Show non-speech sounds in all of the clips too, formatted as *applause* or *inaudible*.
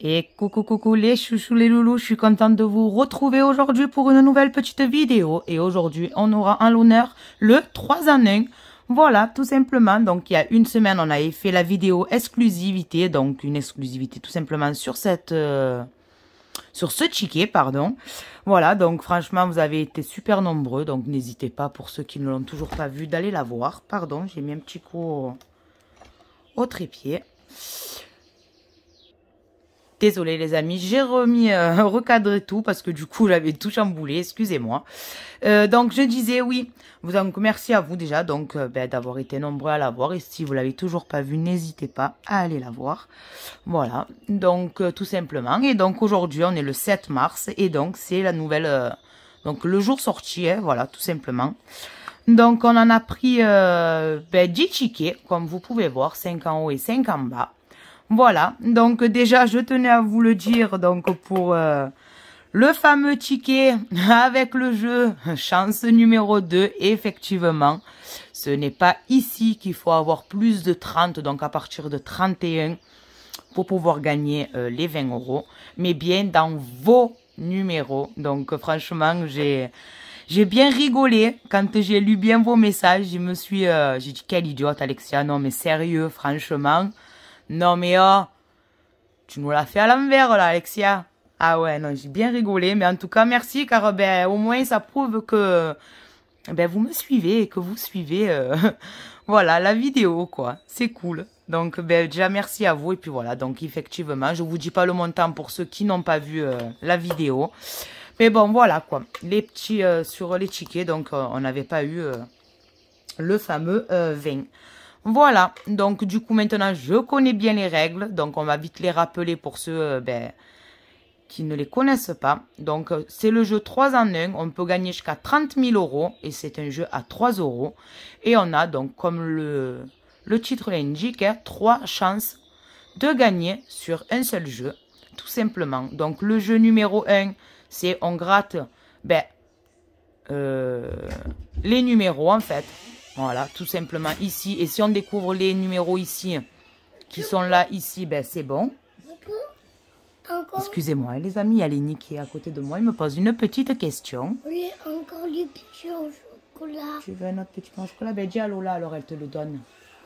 Et coucou coucou les chouchous les loulous, je suis contente de vous retrouver aujourd'hui pour une nouvelle petite vidéo. Et aujourd'hui, on aura en l'honneur le 3 en 1. Voilà, tout simplement. Donc, il y a une semaine, on avait fait la vidéo exclusivité. Donc, une exclusivité tout simplement sur cette... Euh, sur ce ticket, pardon. Voilà, donc franchement, vous avez été super nombreux. Donc, n'hésitez pas, pour ceux qui ne l'ont toujours pas vu, d'aller la voir. Pardon, j'ai mis un petit coup au, au trépied. Désolé les amis, j'ai remis, euh, *laughs* recadré tout parce que du coup j'avais tout chamboulé, excusez-moi. Euh, donc je disais oui, vous donc merci à vous déjà donc euh, ben, d'avoir été nombreux à la voir et si vous l'avez toujours pas vue, n'hésitez pas à aller la voir. Voilà, donc tout simplement et donc aujourd'hui on est le 7 mars et donc c'est la nouvelle, donc le jour sorti, hein, voilà tout simplement. Donc on en a pris ben, 10 tickets comme vous pouvez voir, 5 en haut et 5 en bas. Voilà, donc déjà, je tenais à vous le dire donc pour euh, le fameux ticket *laughs* avec le jeu chance numéro 2. Effectivement, ce n'est pas ici qu'il faut avoir plus de 30, donc à partir de 31 pour pouvoir gagner euh, les 20 euros, mais bien dans vos numéros. Donc franchement, j'ai... J'ai bien rigolé quand j'ai lu bien vos messages. Je me suis, euh, j'ai dit quelle idiote Alexia, non mais sérieux, franchement. Non mais oh, tu nous l'as fait à l'envers là, Alexia. Ah ouais, non, j'ai bien rigolé, mais en tout cas, merci, car euh, ben, au moins ça prouve que ben, vous me suivez et que vous suivez euh, *laughs* voilà, la vidéo, quoi. C'est cool. Donc ben, déjà, merci à vous. Et puis voilà, donc effectivement, je ne vous dis pas le montant pour ceux qui n'ont pas vu euh, la vidéo. Mais bon, voilà, quoi. Les petits sur les tickets, donc on n'avait pas eu le fameux vin. Voilà, donc du coup maintenant je connais bien les règles, donc on va vite les rappeler pour ceux euh, ben, qui ne les connaissent pas. Donc euh, c'est le jeu 3 en 1, on peut gagner jusqu'à 30 000 euros et c'est un jeu à 3 euros. Et on a donc comme le, le titre l'indique, 3 hein, chances de gagner sur un seul jeu, tout simplement. Donc le jeu numéro 1, c'est on gratte ben, euh, les numéros en fait. Voilà, tout simplement ici. Et si on découvre les numéros ici, hein, qui sont là, ici, ben c'est bon. Excusez-moi, hein, les amis, il y a qui est à côté de moi. Il me pose une petite question. Oui, encore les petits chocolat. Tu veux un autre petit chocolat Ben dis à Lola, alors elle te le donne.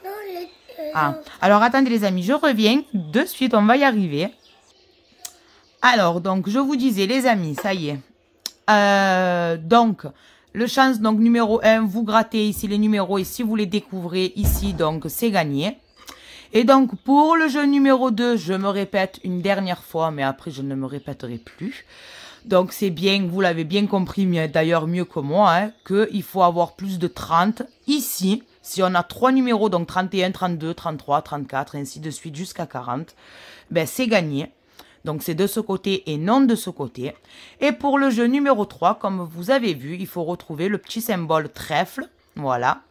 Non, elle... Euh, ah, alors attendez les amis, je reviens. De suite, on va y arriver. Alors, donc, je vous disais, les amis, ça y est. Euh, donc, le chance, donc numéro 1, vous grattez ici les numéros et si vous les découvrez ici, donc c'est gagné. Et donc pour le jeu numéro 2, je me répète une dernière fois, mais après je ne me répéterai plus. Donc c'est bien, vous l'avez bien compris, d'ailleurs mieux que moi, hein, qu'il faut avoir plus de 30 ici. Si on a trois numéros, donc 31, 32, 33, 34, ainsi de suite jusqu'à 40, ben c'est gagné. Donc c'est de ce côté et non de ce côté. Et pour le jeu numéro 3, comme vous avez vu, il faut retrouver le petit symbole trèfle. Voilà.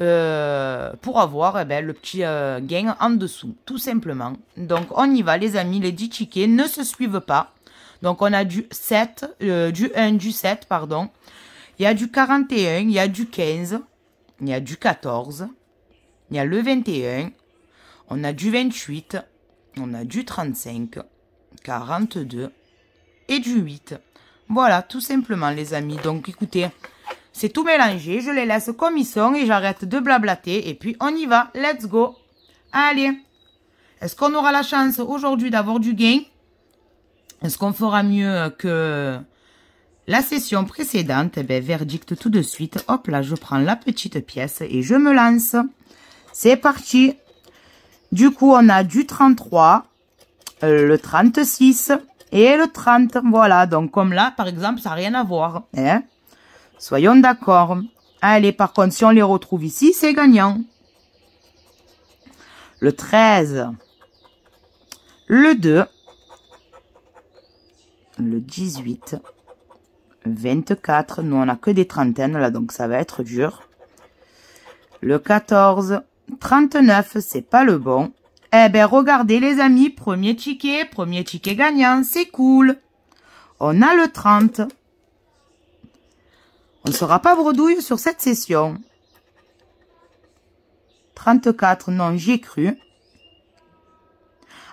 Euh, pour avoir eh ben, le petit euh, gain en dessous, tout simplement. Donc on y va les amis, les 10 tickets ne se suivent pas. Donc on a du 7, euh, du 1, du 7, pardon. Il y a du 41, il y a du 15, il y a du 14, il y a le 21, on a du 28, on a du 35, 42 et du 8. Voilà, tout simplement les amis. Donc écoutez, c'est tout mélangé. Je les laisse comme ils sont et j'arrête de blablater. Et puis on y va, let's go. Allez, est-ce qu'on aura la chance aujourd'hui d'avoir du gain Est-ce qu'on fera mieux que la session précédente Eh bien, verdict tout de suite. Hop là, je prends la petite pièce et je me lance. C'est parti. Du coup, on a du 33, le 36 et le 30. Voilà, donc comme là, par exemple, ça n'a rien à voir. Hein Soyons d'accord. Allez, par contre, si on les retrouve ici, c'est gagnant. Le 13, le 2, le 18, 24. Nous, on n'a que des trentaines, là, donc ça va être dur. Le 14, 39, c'est pas le bon. Eh ben, regardez les amis, premier ticket, premier ticket gagnant, c'est cool. On a le 30. On ne sera pas bredouille sur cette session. 34, non, j'y ai cru.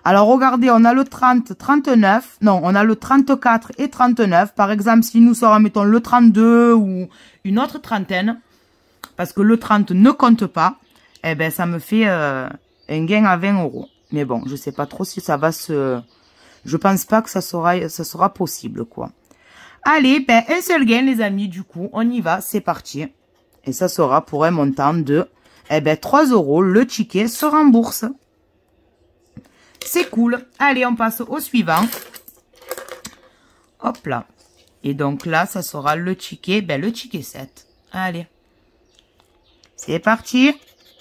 Alors, regardez, on a le 30, 39. Non, on a le 34 et 39. Par exemple, si nous sort, mettons, le 32 ou une autre trentaine, parce que le 30 ne compte pas, eh ben, ça me fait... Euh un gain à 20 euros. Mais bon, je sais pas trop si ça va se... Je pense pas que ça sera, ça sera possible, quoi. Allez, ben, un seul gain, les amis, du coup, on y va, c'est parti. Et ça sera pour un montant de, eh ben, 3 euros, le ticket se rembourse. C'est cool. Allez, on passe au suivant. Hop là. Et donc là, ça sera le ticket, ben, le ticket 7. Allez. C'est parti.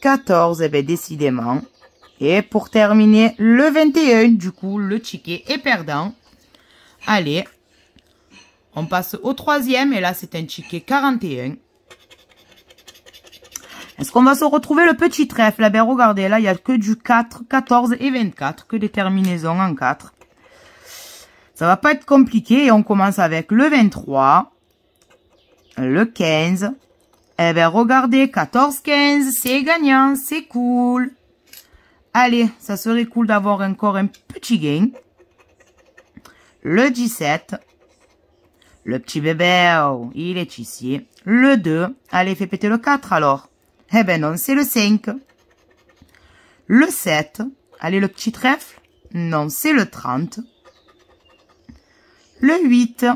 14, eh bien, décidément. Et pour terminer, le 21, du coup, le ticket est perdant. Allez, on passe au troisième, et là, c'est un ticket 41. Est-ce qu'on va se retrouver le petit trèfle Eh bien, regardez, là, il n'y a que du 4, 14 et 24, que des terminaisons en 4. Ça va pas être compliqué, et on commence avec le 23, le 15, eh ben, regardez, 14-15, c'est gagnant, c'est cool. Allez, ça serait cool d'avoir encore un petit gain. Le 17. Le petit bébé, oh, il est ici. Le 2. Allez, fais péter le 4 alors. Eh ben non, c'est le 5. Le 7. Allez, le petit trèfle. Non, c'est le 30. Le 8.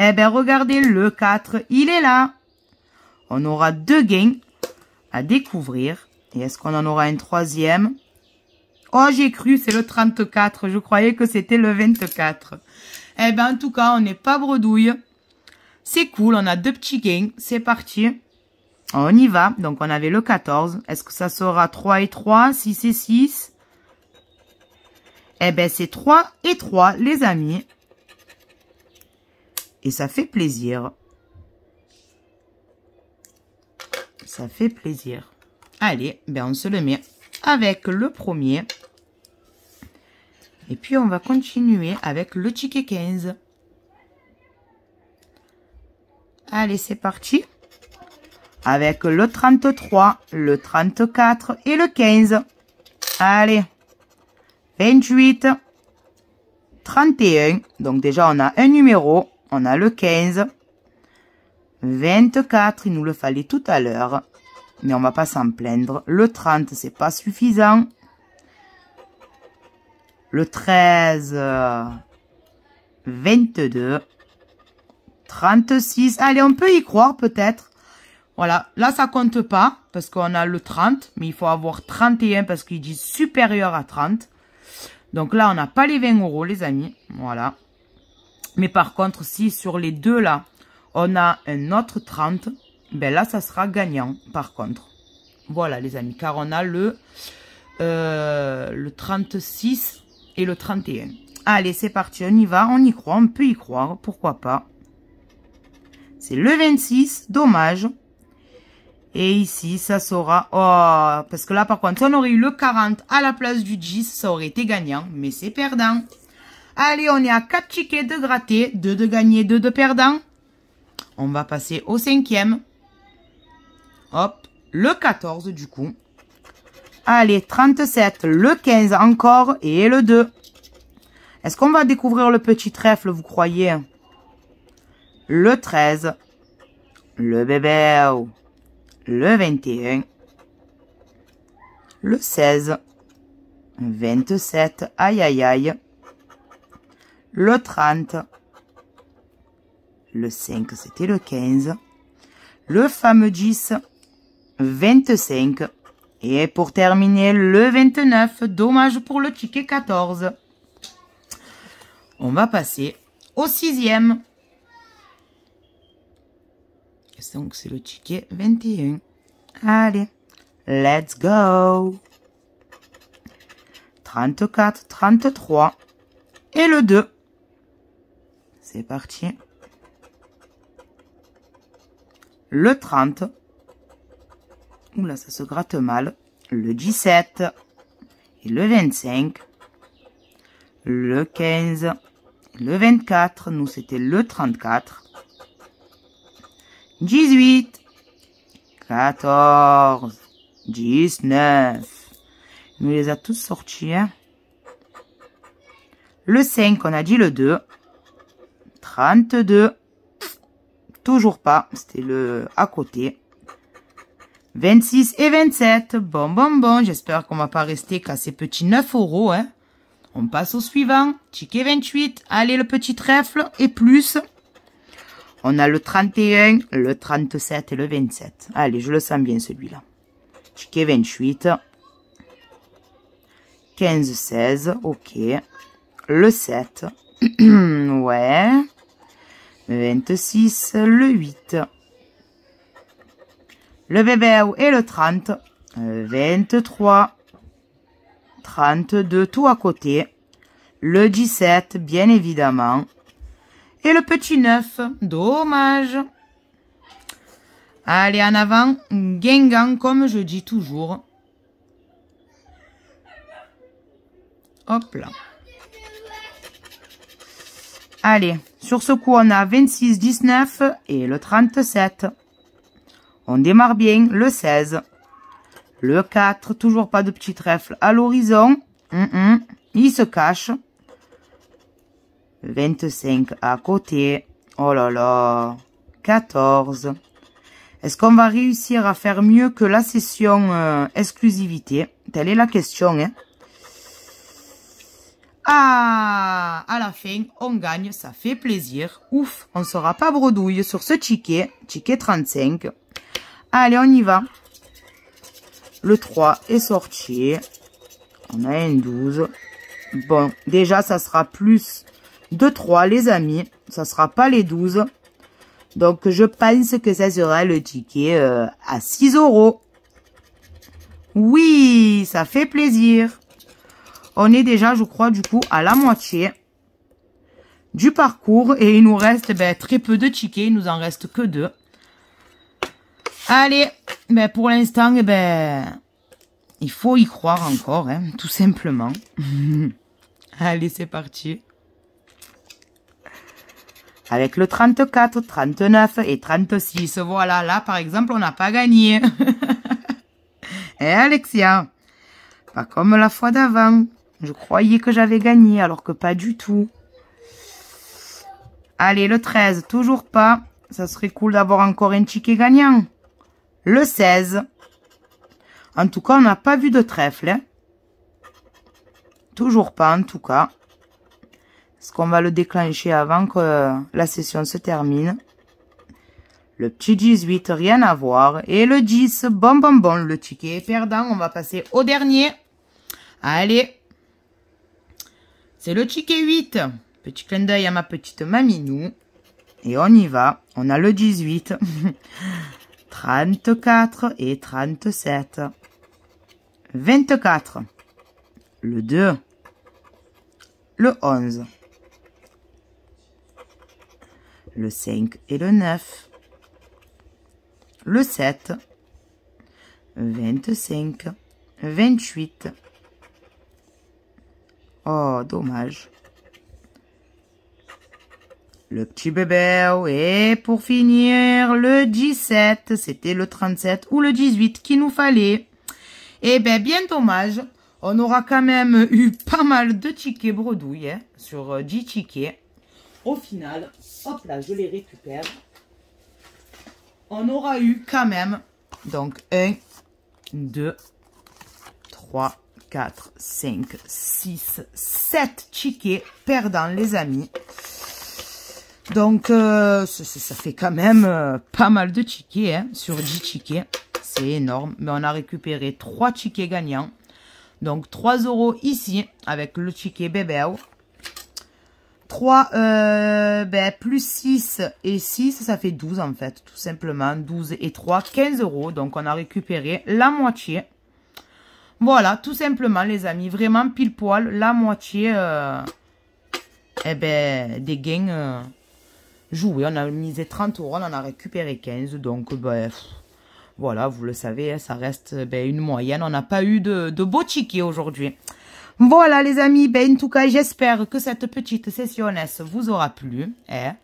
Eh bien, regardez, le 4, il est là. On aura deux gains à découvrir. Et est-ce qu'on en aura un troisième Oh, j'ai cru, c'est le 34. Je croyais que c'était le 24. Eh bien, en tout cas, on n'est pas bredouille. C'est cool, on a deux petits gains. C'est parti. On y va. Donc, on avait le 14. Est-ce que ça sera 3 et 3, 6 et 6 Eh bien, c'est 3 et 3, les amis. Et ça fait plaisir. Ça fait plaisir. Allez, ben on se le met avec le premier. Et puis, on va continuer avec le ticket 15. Allez, c'est parti. Avec le 33, le 34 et le 15. Allez. 28, 31. Donc déjà, on a un numéro on a le 15. 24, il nous le fallait tout à l'heure. Mais on va pas s'en plaindre. Le 30, c'est pas suffisant. Le 13, 22, 36. Allez, on peut y croire peut-être. Voilà, là ça compte pas parce qu'on a le 30, mais il faut avoir 31 parce qu'il dit supérieur à 30. Donc là, on n'a pas les 20 euros, les amis. Voilà. Mais par contre, si sur les deux là, on a un autre 30, ben là, ça sera gagnant par contre. Voilà les amis, car on a le, euh, le 36 et le 31. Allez, c'est parti, on y va, on y croit, on peut y croire, pourquoi pas. C'est le 26, dommage. Et ici, ça sera... Oh, parce que là, par contre, si on aurait eu le 40 à la place du 10, ça aurait été gagnant, mais c'est perdant. Allez, on est à 4 tickets de gratté, 2 de gagné, 2 de perdant. On va passer au cinquième. Hop, le 14 du coup. Allez, 37, le 15 encore et le 2. Est-ce qu'on va découvrir le petit trèfle, vous croyez Le 13, le bébé, le 21, le 16, 27, aïe aïe aïe le 30, le 5 c'était le 15, le fameux 10, 25, et pour terminer le 29, dommage pour le ticket 14. On va passer au sixième. Donc c'est le ticket 21. Allez, let's go 34, 33 et le 2. C'est parti. Le 30. Oula, ça se gratte mal. Le 17. Et le 25. Le 15. Le 24. Nous, c'était le 34. 18. 14. 19. Il nous les a tous sortis. Hein. Le 5, on a dit le 2. 32. Toujours pas, c'était le à côté. 26 et 27. Bon, bon, bon. J'espère qu'on va pas rester qu'à ces petits 9 euros. Hein. On passe au suivant. Ticket 28. Allez, le petit trèfle et plus. On a le 31, le 37 et le 27. Allez, je le sens bien celui-là. Ticket 28. 15, 16. Ok. Le 7. *clears throat* ouais. 26, le 8, le bébé et le 30, 23, 32 tout à côté, le 17 bien évidemment, et le petit 9, dommage. Allez, en avant, Guingamp, comme je dis toujours. Hop là. Allez, sur ce coup, on a 26, 19 et le 37. On démarre bien le 16. Le 4, toujours pas de petit trèfle à l'horizon. Mm, mm, il se cache. 25 à côté. Oh là là. 14. Est-ce qu'on va réussir à faire mieux que la session euh, exclusivité Telle est la question. Hein ah, à la fin, on gagne, ça fait plaisir. Ouf, on sera pas bredouille sur ce ticket, ticket 35. Allez, on y va. Le 3 est sorti. On a un 12. Bon, déjà, ça sera plus de 3, les amis. Ça sera pas les 12. Donc, je pense que ça sera le ticket euh, à 6 euros. Oui, ça fait plaisir. On est déjà, je crois, du coup, à la moitié du parcours. Et il nous reste ben, très peu de tickets. Il nous en reste que deux. Allez, ben, pour l'instant, eh ben, il faut y croire encore, hein, tout simplement. *laughs* Allez, c'est parti. Avec le 34, 39 et 36. Voilà, là, par exemple, on n'a pas gagné. *laughs* Eh, Alexia Pas comme la fois d'avant. Je croyais que j'avais gagné, alors que pas du tout. Allez, le 13, toujours pas. Ça serait cool d'avoir encore un ticket gagnant. Le 16. En tout cas, on n'a pas vu de trèfle. toujours pas, en tout cas. Est-ce qu'on va le déclencher avant que la session se termine Le petit 18, rien à voir. Et le 10, bon, bon, bon, le ticket est perdant. On va passer au dernier. Allez, c'est le ticket 8. Petit clin d'œil à ma petite maminou. Et on y va. On a le 18. 34 *laughs* et 37. 24. Le 2. Le 11. Le 5 et le 9. Le 7. 25. 28. Oh, dommage. Le petit bébé. Et pour finir, le 17. C'était le 37 ou le 18 qu'il nous fallait. Eh bien, bien dommage. On aura quand même eu pas mal de tickets bredouilles hein, sur 10 euh, tickets. Au final, hop là, je les récupère. On aura eu quand même, donc 1, 2, 3, 4, 5, 6, 7 tickets perdants, les amis. Donc, euh, ça, fait quand même euh, pas mal de tickets, hein, sur 10 tickets. C'est énorme, mais on a récupéré 3 tickets gagnants. Donc, 3 euros ici, avec le ticket bébé. 3, euh, ben, plus 6 et 6, ça fait 12 en fait, tout simplement. 12 et 3, 15 euros. Donc, on a récupéré la moitié. Voilà, tout simplement, les amis. Vraiment, pile poil, la moitié euh, eh ben, des gains euh, joués. On a misé 30 euros, on en a récupéré 15. Donc, ben, voilà, vous le savez, ça reste ben, une moyenne. On n'a pas eu de, de beau ticket aujourd'hui. Voilà, les amis. Ben, en tout cas, j'espère que cette petite session S vous aura plu. Hein.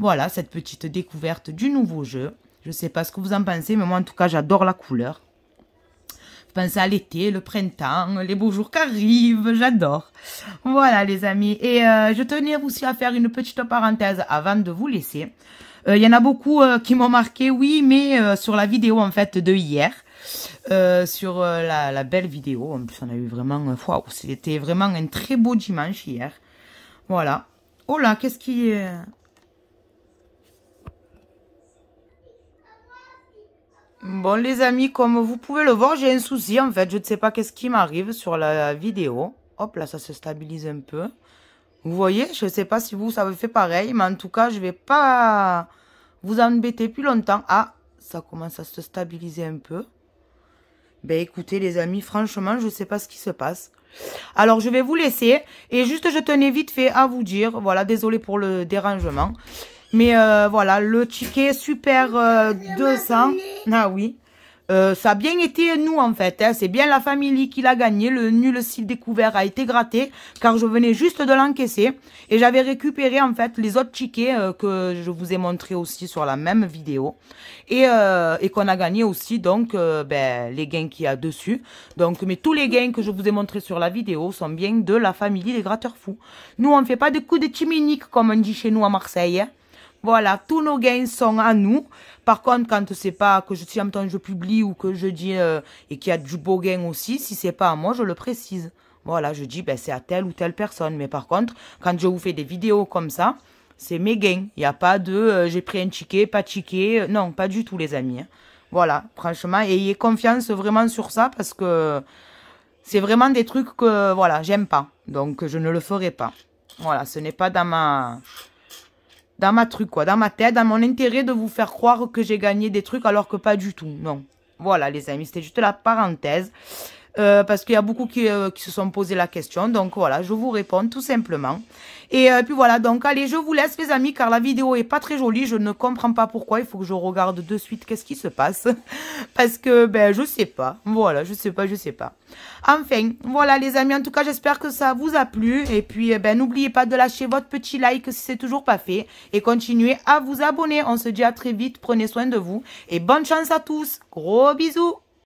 Voilà, cette petite découverte du nouveau jeu. Je ne sais pas ce que vous en pensez, mais moi, en tout cas, j'adore la couleur pense à l'été, le printemps, les beaux jours qui arrivent, j'adore. Voilà les amis, et euh, je tenais aussi à faire une petite parenthèse avant de vous laisser. Euh, il y en a beaucoup euh, qui m'ont marqué, oui, mais sur la vidéo en fait de hier, sur la, la, belle vidéo, en plus on a eu vraiment, waouh, c'était vraiment un très beau dimanche hier. Voilà. Oh là, qu'est-ce qui est... Bon les amis, comme vous pouvez le voir, j'ai un souci en fait. Je ne sais pas qu'est-ce qui m'arrive sur la vidéo. Hop là, ça se stabilise un peu. Vous voyez, je ne sais pas si vous, ça vous fait pareil. Mais en tout cas, je ne vais pas vous embêter plus longtemps. Ah, ça commence à se stabiliser un peu. Ben écoutez les amis, franchement, je ne sais pas ce qui se passe. Alors je vais vous laisser et juste je tenais vite fait à vous dire, voilà, désolé pour le dérangement, mais euh, voilà, le ticket super 200. Euh, ah oui. Euh, ça a bien été nous en fait, hein. c'est bien la famille qui l'a gagné, le nul s'il découvert a été gratté car je venais juste de l'encaisser et j'avais récupéré en fait les autres tickets que je vous ai montré aussi sur la même vidéo et, qu'on a gagné aussi donc ben, les gains qu'il y a dessus donc mais tous les gains que je vous ai montrés sur la vidéo sont bien de la famille des gratteurs fous nous on ne fait pas de coups de chiminique, comme on dit chez nous à Marseille hein. Voilà, tous nos gains sont à nous. Par contre, quand c'est pas que je, suis en temps je publie ou que je dis euh, et qu'il y a du beau gain aussi, si c'est pas à moi, je le précise. Voilà, je dis ben c'est à telle ou telle personne. Mais par contre, quand je vous fais des vidéos comme ça, c'est mes gains. Il n'y a pas de euh, j'ai pris un ticket, pas ticket. Euh, non, pas du tout, les amis. Hein. Voilà, franchement, ayez confiance vraiment sur ça parce que c'est vraiment des trucs que voilà, j'aime pas. Donc je ne le ferai pas. Voilà, ce n'est pas dans ma dans ma truc, quoi, dans ma tête, dans mon intérêt de vous faire croire que j'ai gagné des trucs alors que pas du tout, non. Voilà les amis, c'était juste la parenthèse. Euh, parce qu'il y a beaucoup euh, qui, se sont posé la question. Donc voilà, je vous réponds tout simplement. Et euh, puis voilà, donc allez, je vous laisse les amis, car la vidéo est pas très jolie. Je ne comprends pas pourquoi. Il faut que je regarde de suite qu'est-ce qui se passe. *laughs* parce que, ben, je sais pas. Voilà, je sais pas, je sais pas. Enfin, voilà les amis, en tout cas j'espère que ça vous a plu et puis eh ben n'oubliez pas de lâcher votre petit like si c'est toujours pas fait et continuez à vous abonner. On se dit à très vite, prenez soin de vous et bonne chance à tous. Gros bisous